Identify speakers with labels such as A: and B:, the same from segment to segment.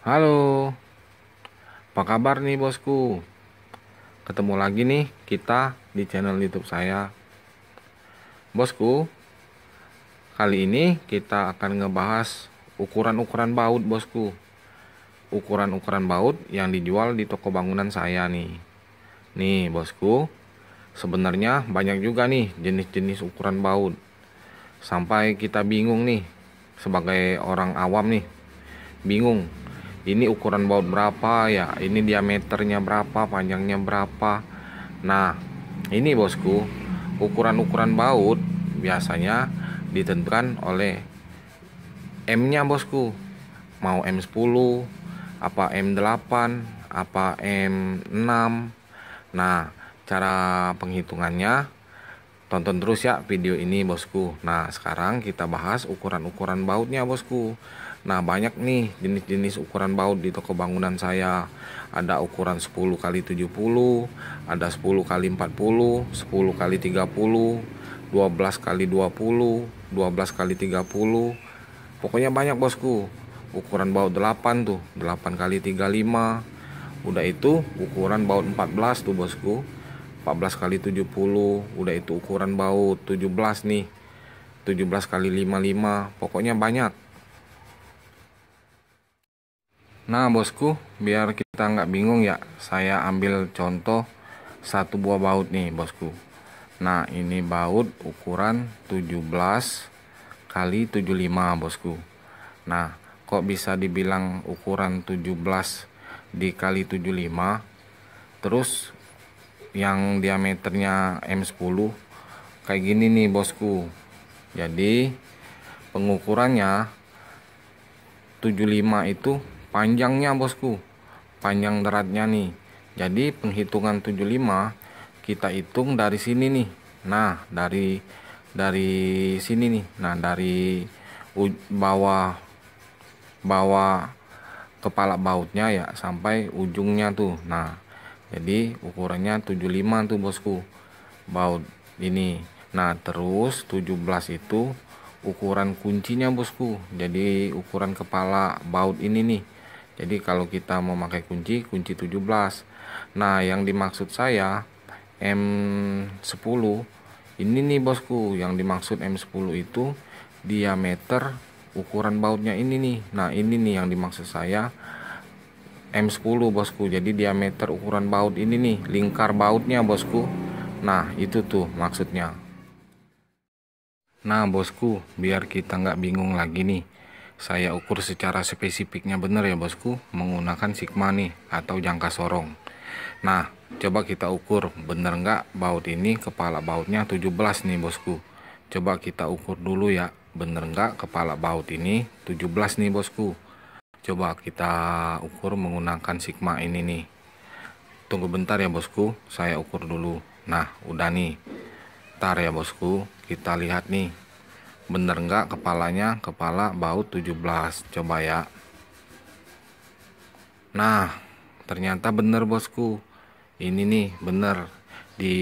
A: Halo, apa kabar nih bosku? Ketemu lagi nih kita di channel YouTube saya. Bosku, kali ini kita akan ngebahas ukuran-ukuran baut bosku. Ukuran-ukuran baut yang dijual di toko bangunan saya nih. Nih bosku, sebenarnya banyak juga nih jenis-jenis ukuran baut. Sampai kita bingung nih sebagai orang awam nih. Bingung ini ukuran baut berapa ya ini diameternya berapa panjangnya berapa nah ini bosku ukuran-ukuran baut biasanya ditentukan oleh M nya bosku mau M10 apa M8 apa M6 nah cara penghitungannya tonton terus ya video ini bosku nah sekarang kita bahas ukuran-ukuran bautnya bosku Nah banyak nih jenis-jenis ukuran baut di toko bangunan saya Ada ukuran 10 kali 70 Ada 10 kali 40 10 kali 30 12 kali 20 12 kali 30 Pokoknya banyak bosku Ukuran baut 8 tuh 8 kali 35 Udah itu ukuran baut 14 tuh bosku 14 kali 70 Udah itu ukuran baut 17 nih 17 kali 55 Pokoknya banyak Nah bosku, biar kita nggak bingung ya, saya ambil contoh satu buah baut nih bosku. Nah ini baut ukuran 17 kali 75 bosku. Nah kok bisa dibilang ukuran 17 dikali 75 terus yang diameternya M10 kayak gini nih bosku jadi pengukurannya 75 itu panjangnya bosku panjang deratnya nih jadi penghitungan 75 kita hitung dari sini nih nah dari dari sini nih nah dari bawah bawah kepala bautnya ya sampai ujungnya tuh nah jadi ukurannya 75 tuh bosku baut ini nah terus 17 itu ukuran kuncinya bosku jadi ukuran kepala baut ini nih jadi kalau kita mau pakai kunci, kunci 17. Nah, yang dimaksud saya M10 ini nih bosku, yang dimaksud M10 itu diameter ukuran bautnya ini nih. Nah, ini nih yang dimaksud saya M10 bosku. Jadi diameter ukuran baut ini nih, lingkar bautnya bosku. Nah, itu tuh maksudnya. Nah, bosku, biar kita nggak bingung lagi nih saya ukur secara spesifiknya benar ya bosku menggunakan sigma nih atau jangka sorong nah coba kita ukur benar nggak baut ini kepala bautnya 17 nih bosku coba kita ukur dulu ya benar nggak kepala baut ini 17 nih bosku coba kita ukur menggunakan sigma ini nih tunggu bentar ya bosku saya ukur dulu nah udah nih ntar ya bosku kita lihat nih bener nggak kepalanya kepala baut 17 coba ya nah ternyata bener bosku ini nih bener di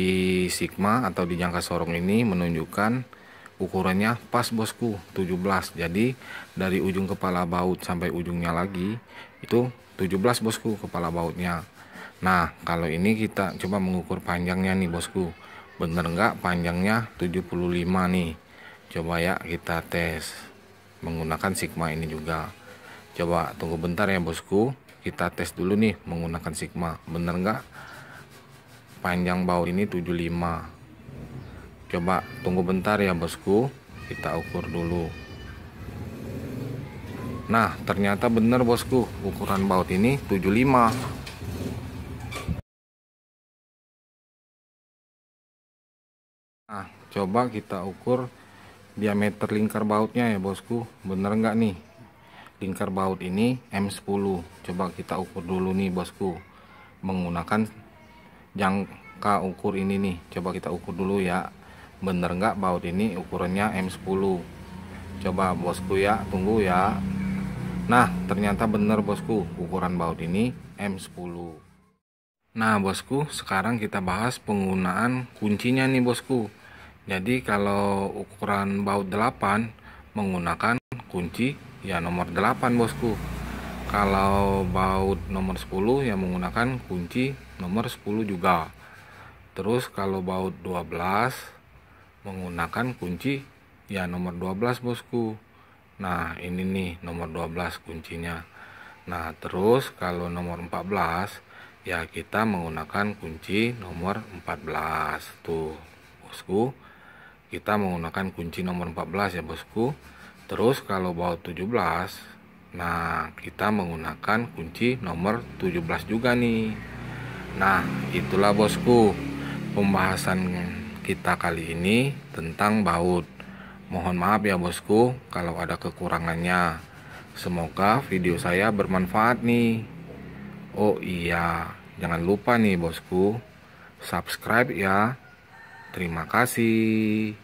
A: sigma atau di jangka sorong ini menunjukkan ukurannya pas bosku 17 jadi dari ujung kepala baut sampai ujungnya lagi itu 17 bosku kepala bautnya nah kalau ini kita coba mengukur panjangnya nih bosku bener nggak panjangnya 75 nih coba ya kita tes menggunakan sigma ini juga coba tunggu bentar ya bosku kita tes dulu nih menggunakan sigma bener nggak panjang baut ini 75 coba tunggu bentar ya bosku kita ukur dulu nah ternyata bener bosku ukuran baut ini 75 Nah, coba kita ukur diameter lingkar bautnya ya bosku bener nggak nih lingkar baut ini M10 coba kita ukur dulu nih bosku menggunakan jangka ukur ini nih coba kita ukur dulu ya bener nggak baut ini ukurannya M10 coba bosku ya tunggu ya nah ternyata bener bosku ukuran baut ini M10 nah bosku sekarang kita bahas penggunaan kuncinya nih bosku jadi kalau ukuran baut 8 menggunakan kunci ya nomor 8 bosku. Kalau baut nomor 10 ya menggunakan kunci nomor 10 juga. Terus kalau baut 12 menggunakan kunci ya nomor 12 bosku. Nah ini nih nomor 12 kuncinya. Nah terus kalau nomor 14 ya kita menggunakan kunci nomor 14 tuh bosku kita menggunakan kunci nomor 14 ya bosku terus kalau baut 17 nah kita menggunakan kunci nomor 17 juga nih nah itulah bosku pembahasan kita kali ini tentang baut mohon maaf ya bosku kalau ada kekurangannya semoga video saya bermanfaat nih oh iya jangan lupa nih bosku subscribe ya Terima kasih.